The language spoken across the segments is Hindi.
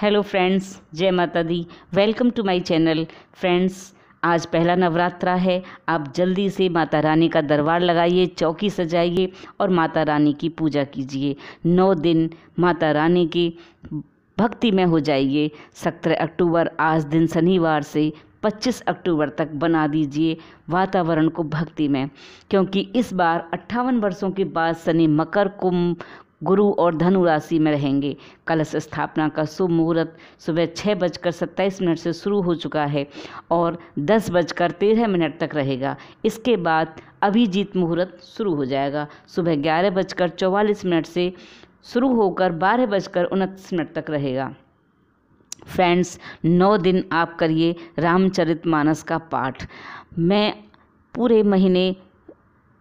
हेलो फ्रेंड्स जय माता दी welcome to my channel friends आज पहला नवरात्रा है आप जल्दी से माता रानी का दरबार लगाइए चौकी सजाइए और माता रानी की पूजा कीजिए नौ दिन माता रानी की भक्ति में हो जाइए सत्रह अक्टूबर आज दिन शनिवार से 25 अक्टूबर तक बना दीजिए वातावरण को भक्ति में क्योंकि इस बार अट्ठावन वर्षों के बाद शनि मकर कुंभ गुरु और धनु राशि में रहेंगे कलश स्थापना का शुभ मुहूर्त सुबह छः बजकर सत्ताईस मिनट से शुरू हो चुका है और दस बजकर तेरह मिनट तक रहेगा इसके बाद अभिजीत मुहूर्त शुरू हो जाएगा सुबह ग्यारह बजकर चौवालीस मिनट से शुरू होकर बारह बजकर उनतीस मिनट तक रहेगा फ्रेंड्स नौ दिन आप करिए रामचरित मानस का पाठ मैं पूरे महीने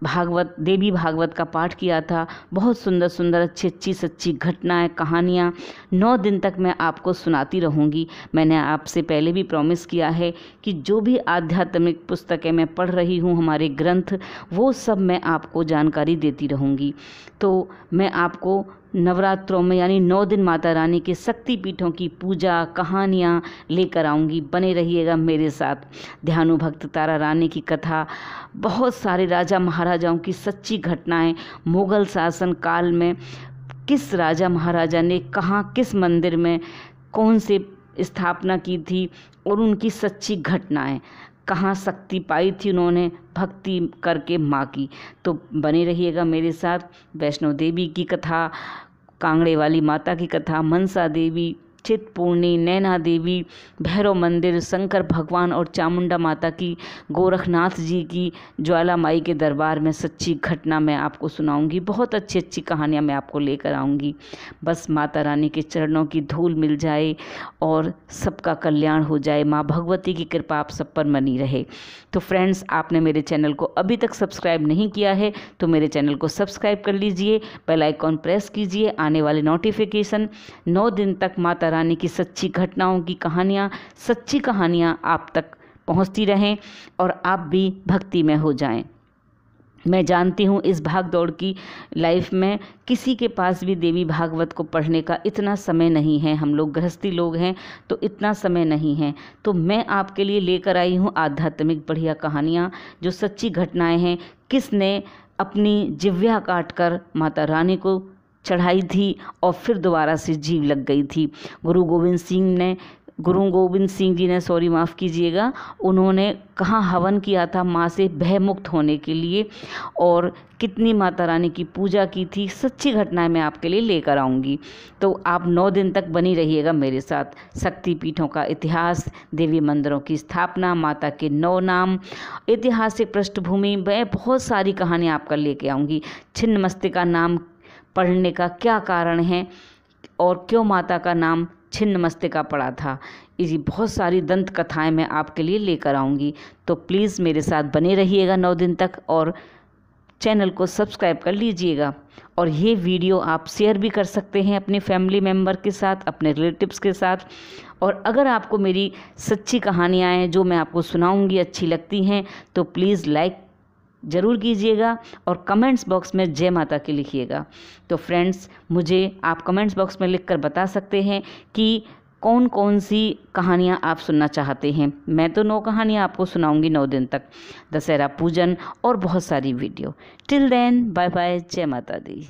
भागवत देवी भागवत का पाठ किया था बहुत सुंदर सुंदर अच्छी अच्छी सच्ची घटनाएं कहानियाँ नौ दिन तक मैं आपको सुनाती रहूँगी मैंने आपसे पहले भी प्रॉमिस किया है कि जो भी आध्यात्मिक पुस्तकें मैं पढ़ रही हूँ हमारे ग्रंथ वो सब मैं आपको जानकारी देती रहूँगी तो मैं आपको नवरात्रों में यानी नौ दिन माता रानी के शक्ति पीठों की पूजा कहानियाँ लेकर आऊँगी बने रहिएगा मेरे साथ ध्यानु भक्त तारा रानी की कथा बहुत सारे राजा महाराजाओं की सच्ची घटनाएं मुगल शासन काल में किस राजा महाराजा ने कहाँ किस मंदिर में कौन से स्थापना की थी और उनकी सच्ची घटनाएं कहाँ शक्ति पाई थी उन्होंने भक्ति करके माँ की तो बने रहिएगा मेरे साथ वैष्णो देवी की कथा कांगड़े वाली माता की कथा मनसा देवी चितपूर्णी नैना देवी भैरव मंदिर शंकर भगवान और चामुंडा माता की गोरखनाथ जी की ज्वाला माई के दरबार में सच्ची घटना मैं आपको सुनाऊंगी बहुत अच्छी अच्छी कहानियाँ मैं आपको लेकर आऊँगी बस माता रानी के चरणों की धूल मिल जाए और सबका कल्याण हो जाए माँ भगवती की कृपा आप सब पर मनी रहे तो फ्रेंड्स आपने मेरे चैनल को अभी तक सब्सक्राइब नहीं किया है तो मेरे चैनल को सब्सक्राइब कर लीजिए बेल आइकॉन प्रेस कीजिए आने वाले नोटिफिकेशन नौ दिन तक माता कराने की सच्ची घटनाओं की कहानियाँ सच्ची कहानियाँ आप तक पहुँचती रहें और आप भी भक्ति में हो जाएं मैं जानती हूँ इस भाग दौड़ की लाइफ में किसी के पास भी देवी भागवत को पढ़ने का इतना समय नहीं है हम लोग गृहस्थी लोग हैं तो इतना समय नहीं है तो मैं आपके लिए लेकर आई हूँ आध्यात्मिक बढ़िया कहानियाँ जो सच्ची घटनाएं हैं किसने अपनी जिव्या काट कर माता रानी को चढ़ाई थी और फिर दोबारा से जीव लग गई थी गुरु गोविंद सिंह ने गुरु गोविंद सिंह जी ने सॉरी माफ़ कीजिएगा उन्होंने कहाँ हवन किया था माँ से भयमुक्त होने के लिए और कितनी माता रानी की पूजा की थी सच्ची घटनाएं मैं आपके लिए लेकर आऊँगी तो आप नौ दिन तक बनी रहिएगा मेरे साथ शक्ति पीठों का इतिहास देवी मंदिरों की स्थापना माता के नौ नाम ऐतिहासिक पृष्ठभूमि मैं बहुत सारी कहानियाँ आपका लेके आऊँगी छिन्न मस्तिका नाम पढ़ने का क्या कारण है और क्यों माता का नाम छिन्न मस्तिका पड़ा था इसी बहुत सारी दंत कथाएं मैं आपके लिए लेकर आऊँगी तो प्लीज़ मेरे साथ बने रहिएगा नौ दिन तक और चैनल को सब्सक्राइब कर लीजिएगा और ये वीडियो आप शेयर भी कर सकते हैं अपने फैमिली मेम्बर के साथ अपने रिलेटिव्स के साथ और अगर आपको मेरी सच्ची कहानियाँ हैं जो मैं आपको सुनाऊँगी अच्छी लगती हैं तो प्लीज़ लाइक ज़रूर कीजिएगा और कमेंट्स बॉक्स में जय माता की लिखिएगा तो फ्रेंड्स मुझे आप कमेंट्स बॉक्स में लिखकर बता सकते हैं कि कौन कौन सी कहानियाँ आप सुनना चाहते हैं मैं तो नौ कहानियाँ आपको सुनाऊंगी नौ दिन तक दशहरा पूजन और बहुत सारी video till then bye bye जय माता दी